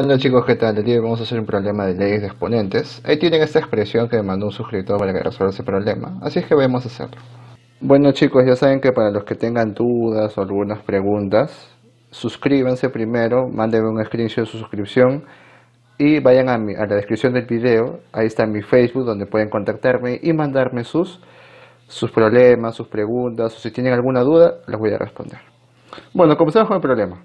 Bueno chicos, ¿qué tal? El día de hoy vamos a hacer un problema de leyes de exponentes. Ahí tienen esta expresión que me mandó un suscriptor para que resuelva ese problema, así es que vamos a hacerlo. Bueno chicos, ya saben que para los que tengan dudas o algunas preguntas, suscríbanse primero, mándenme un screenshot de su suscripción y vayan a, la descripción del video, ahí está mi Facebook donde pueden contactarme y mandarme sus, sus problemas, sus preguntas, o si tienen alguna duda, las voy a responder. Bueno, comenzamos con el problema.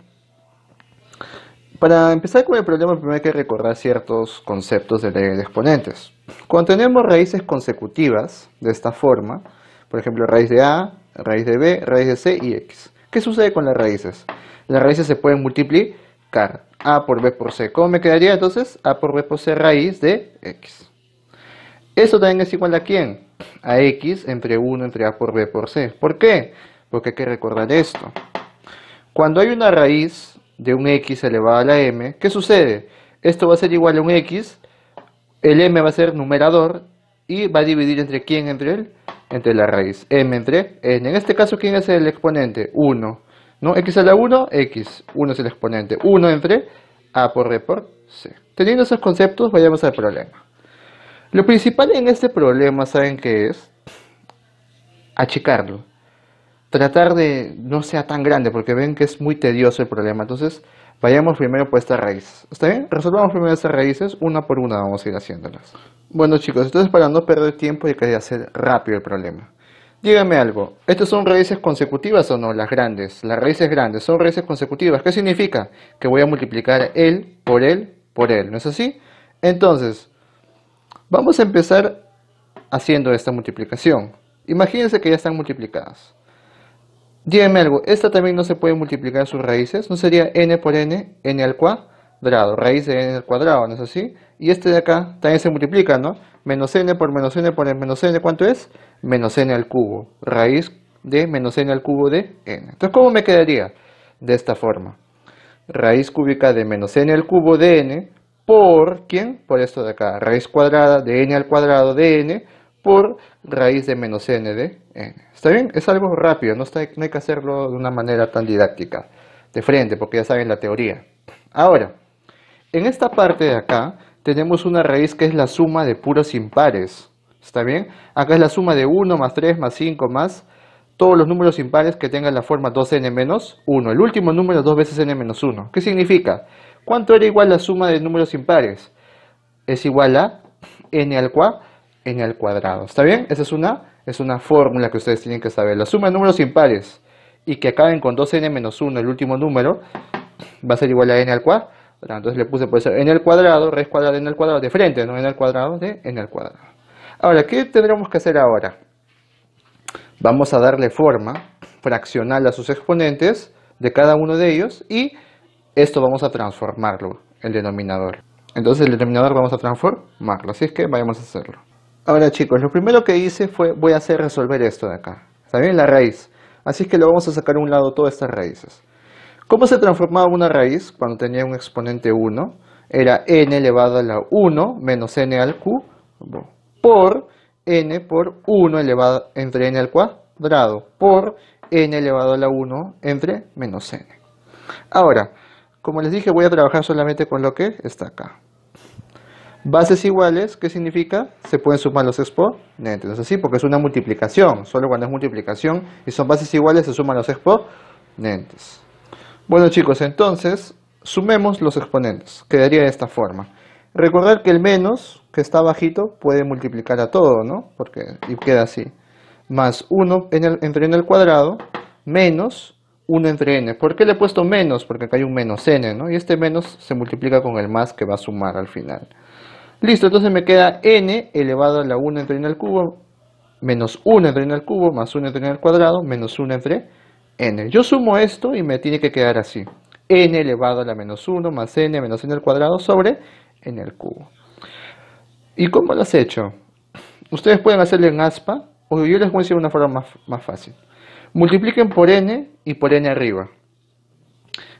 Para empezar con el problema, primero hay que recordar ciertos conceptos de ley de exponentes. Cuando tenemos raíces consecutivas de esta forma, por ejemplo raíz de A, raíz de B, raíz de C y X. ¿Qué sucede con las raíces? Las raíces se pueden multiplicar A por B por C. ¿Cómo me quedaría entonces? A por B por C raíz de X. Eso también es igual a quién? A X entre 1 entre A por B por C. ¿Por qué? Porque hay que recordar esto. Cuando hay una raíz de un x elevado a la m, ¿qué sucede? Esto va a ser igual a un x, el m va a ser numerador y va a dividir entre quién, entre él, entre la raíz, m entre n. En este caso, ¿quién es el exponente? 1. ¿No? x a la 1, x. 1 es el exponente. 1 entre a por b por c. Teniendo esos conceptos, vayamos al problema. Lo principal en este problema, ¿saben qué es? Achicarlo tratar de no sea tan grande, porque ven que es muy tedioso el problema. Entonces, vayamos primero por estas raíces. ¿Está bien? Resolvamos primero estas raíces, una por una vamos a ir haciéndolas. Bueno chicos, entonces para no perder tiempo y que hacer rápido el problema. Dígame algo, ¿estas son raíces consecutivas o no? Las grandes, las raíces grandes, son raíces consecutivas. ¿Qué significa? Que voy a multiplicar él por él por él, ¿no es así? Entonces, vamos a empezar haciendo esta multiplicación. Imagínense que ya están multiplicadas. Dígame algo, ¿esta también no se puede multiplicar sus raíces? ¿No sería n por n, n al cuadrado, raíz de n al cuadrado, ¿no es así? Y este de acá también se multiplica, ¿no? Menos n por menos n por menos n, ¿cuánto es? Menos n al cubo, raíz de menos n al cubo de n. Entonces, ¿cómo me quedaría? De esta forma. Raíz cúbica de menos n al cubo de n por, ¿quién? Por esto de acá, raíz cuadrada de n al cuadrado de n por raíz de menos n de n. ¿Está bien? Es algo rápido, no, hay que hacerlo de una manera tan didáctica, de frente, porque ya saben la teoría. Ahora, en esta parte de acá tenemos una raíz que es la suma de puros impares. ¿Está bien? Acá es la suma de 1 más 3 más 5 más todos los números impares que tengan la forma 2n-1. menos El último número es 2 veces n-1. menos ¿Qué significa? ¿Cuánto era igual la suma de números impares? Es igual a n al cuadrado n al cuadrado. ¿Está bien? Esa es una, es una fórmula que ustedes tienen que saber. La suma de números impares y que acaben con 2n menos 1, el último número, va a ser igual a n al cuadrado. Entonces le puse, puede ser n al cuadrado, raíz cuadrado de n al cuadrado, de frente, no n al cuadrado, de n al cuadrado. Ahora, ¿qué tendremos que hacer ahora? Vamos a darle forma fraccional a sus exponentes de cada uno de ellos y esto vamos a transformarlo, el denominador. Entonces el denominador vamos a transformarlo, así es que vayamos a hacerlo. Ahora chicos, lo primero que hice fue, voy a hacer resolver esto de acá. ¿Está bien? La raíz. Así que lo vamos a sacar a un lado todas estas raíces. ¿Cómo se transformaba una raíz cuando tenía un exponente 1? Era n elevado a la 1 menos n al q por n por 1 elevado entre n al cuadrado por n elevado a la 1 entre menos n. Ahora, como les dije, voy a trabajar solamente con lo que está acá. Bases iguales, ¿qué significa? Se pueden sumar los exponentes, ¿no es así? Porque es una multiplicación, solo cuando es multiplicación y son bases iguales se suman los exponentes. Bueno chicos, entonces sumemos los exponentes, quedaría de esta forma. Recordar que el menos, que está bajito, puede multiplicar a todo, ¿no? Porque y queda así. Más 1 en el, entre n al cuadrado, menos 1 entre n. ¿Por qué le he puesto menos? Porque acá hay un menos n, ¿no? Y este menos se multiplica con el más que va a sumar al final. Listo, entonces me queda n elevado a la 1 entre n al cubo, menos 1 entre n al cubo, más 1 entre n al cuadrado, menos 1 entre n. Yo sumo esto y me tiene que quedar así. n elevado a la menos 1 más n menos n al cuadrado sobre n al cubo. ¿Y cómo lo has hecho? Ustedes pueden hacerlo en aspa, o yo les voy a decir una forma más, más fácil. Multipliquen por n y por n arriba.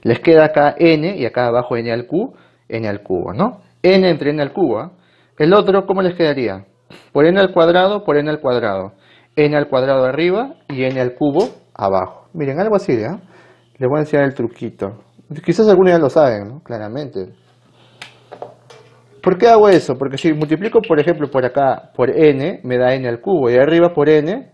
Les queda acá n y acá abajo n al cubo n al cubo, ¿no? n entre n al cubo. ¿ah? El otro, ¿cómo les quedaría? Por n al cuadrado, por n al cuadrado. n al cuadrado arriba y n al cubo abajo. Miren, algo así, ¿eh? Les voy a enseñar el truquito. Quizás algunos ya lo saben, ¿no? Claramente. ¿Por qué hago eso? Porque si multiplico, por ejemplo, por acá por n, me da n al cubo. Y arriba por n,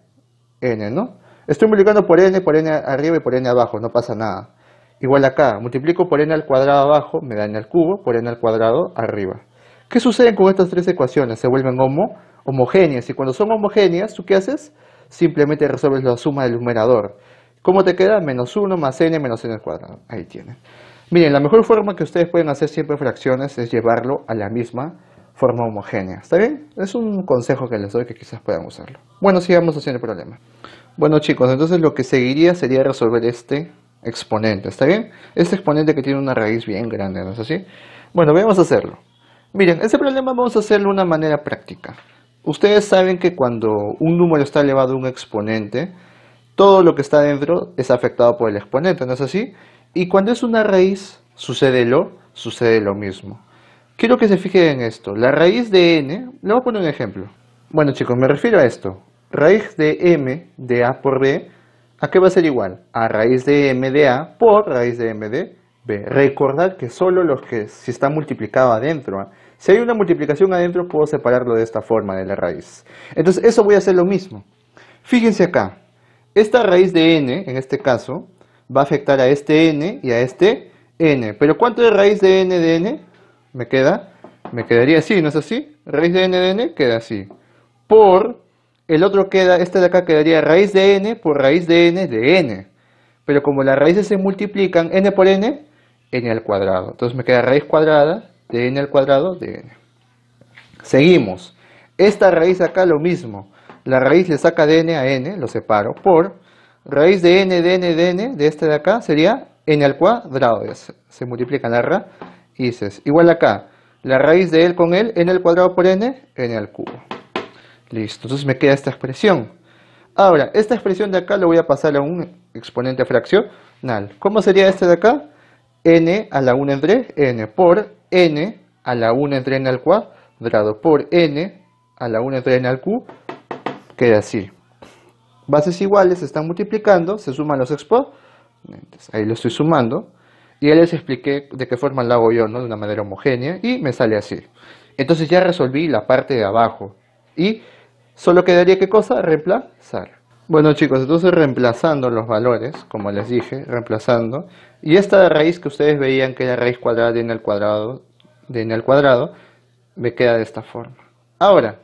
n, ¿no? Estoy multiplicando por n, por n arriba y por n abajo, no pasa nada. Igual acá, multiplico por n al cuadrado abajo, me da n al cubo, por n al cuadrado arriba. ¿Qué sucede con estas tres ecuaciones? Se vuelven homo, homogéneas, y cuando son homogéneas, ¿tú qué haces? Simplemente resuelves la suma del numerador. ¿Cómo te queda? Menos 1 más n menos n al cuadrado. Ahí tienen. Miren, la mejor forma que ustedes pueden hacer siempre fracciones es llevarlo a la misma forma homogénea. ¿Está bien? Es un consejo que les doy que quizás puedan usarlo. Bueno, sigamos haciendo el problema. Bueno chicos, entonces lo que seguiría sería resolver este exponente, ¿está bien? Este exponente que tiene una raíz bien grande, ¿no es así? Bueno, vamos a hacerlo. Miren, este problema vamos a hacerlo de una manera práctica. Ustedes saben que cuando un número está elevado a un exponente, todo lo que está dentro es afectado por el exponente, ¿no es así? Y cuando es una raíz, sucede lo, sucede lo mismo. Quiero que se fijen en esto. La raíz de n, le voy a poner un ejemplo. Bueno chicos, me refiero a esto. Raíz de m de a por b ¿A qué va a ser igual? A raíz de M de A por raíz de M de B. Recordad que solo los que si está multiplicado adentro. ¿ah? Si hay una multiplicación adentro, puedo separarlo de esta forma de la raíz. Entonces, eso voy a hacer lo mismo. Fíjense acá. Esta raíz de n, en este caso, va a afectar a este n y a este n. Pero ¿cuánto es raíz de n de n? Me queda, me quedaría así, ¿no es así? Raíz de n de n queda así. Por el otro queda, este de acá quedaría raíz de n por raíz de n de n. Pero como las raíces se multiplican n por n, n al cuadrado. Entonces me queda raíz cuadrada de n al cuadrado de n. Seguimos. Esta raíz acá lo mismo. La raíz le saca de n a n, lo separo por raíz de n de n de n de este de acá sería n al cuadrado. Se multiplican y es Igual acá, la raíz de él con él, n al cuadrado por n, n al cubo. Listo, entonces me queda esta expresión. Ahora, esta expresión de acá lo voy a pasar a un exponente fraccional. ¿Cómo sería este de acá? n a la 1 entre n por n a la 1 entre n al cuadrado por n a la 1 entre n al q, queda así. Bases iguales se están multiplicando, se suman los exponentes. Ahí lo estoy sumando. Y ya les expliqué de qué forma lo hago yo, ¿no? De una manera homogénea. Y me sale así. Entonces ya resolví la parte de abajo. Y Solo quedaría qué cosa? Reemplazar. Bueno chicos, entonces reemplazando los valores, como les dije, reemplazando. Y esta raíz que ustedes veían que era raíz cuadrada de n al cuadrado, de n al cuadrado, me queda de esta forma. Ahora,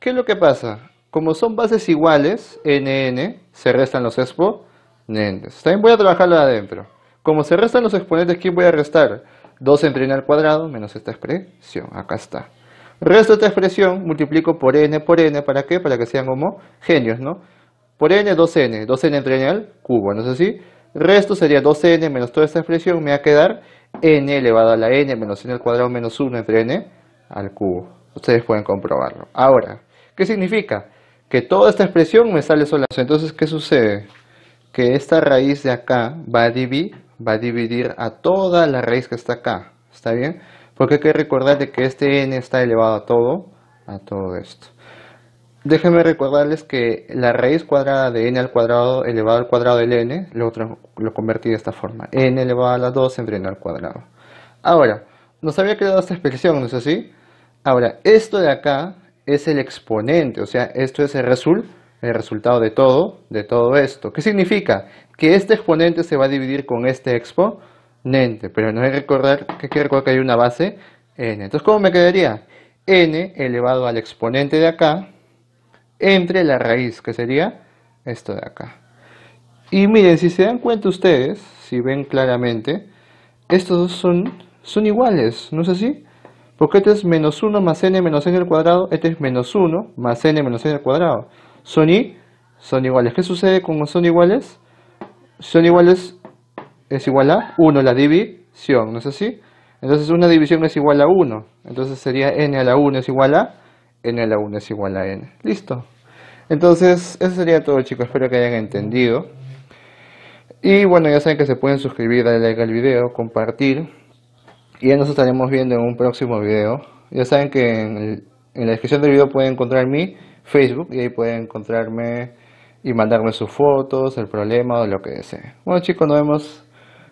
¿qué es lo que pasa? Como son bases iguales, nn, se restan los exponentes. También voy a trabajarlo adentro. Como se restan los exponentes, ¿quién voy a restar? 2 entre n al cuadrado menos esta expresión. Acá está. Resto de esta expresión multiplico por n por n, ¿para qué? Para que sean como genios, ¿no? Por n, 2n, 2n entre n al cubo, ¿no es así? Resto sería 2n menos toda esta expresión, me va a quedar n elevado a la n menos n al cuadrado menos 1 entre n al cubo. Ustedes pueden comprobarlo. Ahora, ¿qué significa? Que toda esta expresión me sale sola. Entonces, ¿qué sucede? Que esta raíz de acá va va a dividir a toda la raíz que está acá. ¿Está bien? porque hay que recordar de que este n está elevado a todo, a todo esto. Déjenme recordarles que la raíz cuadrada de n al cuadrado elevado al cuadrado del n, lo, lo convertí de esta forma, n elevado a la 2 entre n al cuadrado. Ahora, nos había quedado esta expresión, ¿no es así? Ahora, esto de acá es el exponente, o sea, esto es el, result, el resultado de todo, de todo esto. ¿Qué significa? Que este exponente se va a dividir con este expo, nente, pero no hay que recordar que hay que, hay una base n. Entonces, ¿cómo me quedaría? n elevado al exponente de acá entre la raíz, que sería esto de acá. Y miren, si se dan cuenta ustedes, si ven claramente, estos dos son, son iguales, ¿no es así? Porque este es menos 1 más n menos n al cuadrado, este es menos 1 más n menos n al cuadrado. Son y son iguales. ¿Qué sucede cuando son iguales? Son iguales es igual a 1 la división, ¿no es así? Entonces una división es igual a 1, entonces sería n a la 1 es igual a n a la 1 es igual a n. Listo. Entonces eso sería todo chicos, espero que hayan entendido. Y bueno, ya saben que se pueden suscribir, darle like al video, compartir. Y ya nos estaremos viendo en un próximo video. Ya saben que en, la descripción del video pueden encontrar mi Facebook y ahí pueden encontrarme y mandarme sus fotos, el problema o lo que deseen. Bueno chicos, nos vemos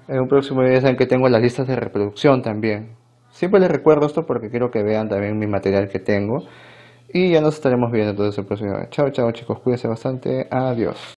en un próximo video saben que tengo las listas de reproducción también. Siempre les recuerdo esto porque quiero que vean también mi material que tengo. Y ya nos estaremos viendo entonces el próximo video. Chao, chao chicos, cuídense bastante. Adiós.